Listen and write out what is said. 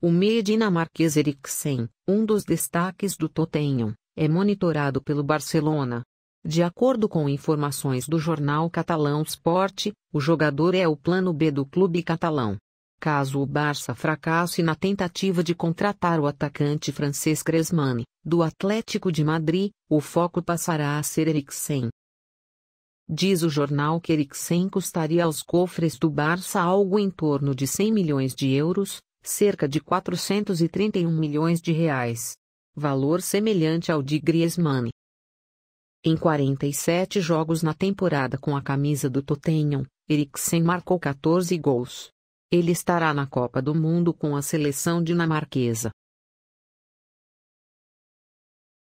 O meia dinamarquês Eriksen, um dos destaques do Tottenham, é monitorado pelo Barcelona. De acordo com informações do jornal catalão Sport, o jogador é o plano B do clube catalão. Caso o Barça fracasse na tentativa de contratar o atacante francês Cresmani, do Atlético de Madrid, o foco passará a ser Eriksen. Diz o jornal que Eriksen custaria aos cofres do Barça algo em torno de 100 milhões de euros, cerca de 431 milhões de reais, valor semelhante ao de Griezmann. Em 47 jogos na temporada com a camisa do Tottenham, Eriksen marcou 14 gols. Ele estará na Copa do Mundo com a seleção dinamarquesa.